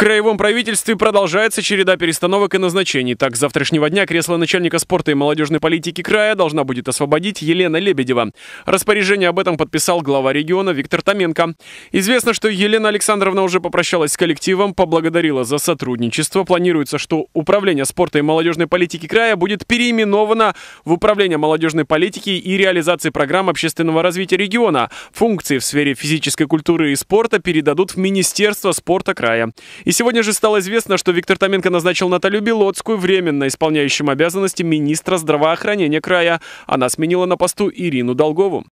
краевом правительстве продолжается череда перестановок и назначений. Так, с завтрашнего дня кресло начальника спорта и молодежной политики края должна будет освободить Елена Лебедева. Распоряжение об этом подписал глава региона Виктор Томенко. Известно, что Елена Александровна уже попрощалась с коллективом, поблагодарила за сотрудничество. Планируется, что Управление спорта и молодежной политики края будет переименовано в Управление молодежной политики и реализации программ общественного развития региона. Функции в сфере физической культуры и спорта передадут в Министерство спорта края. И сегодня же стало известно, что Виктор Томенко назначил Наталью Белоцкую временно исполняющим обязанности министра здравоохранения края. Она сменила на посту Ирину Долгову.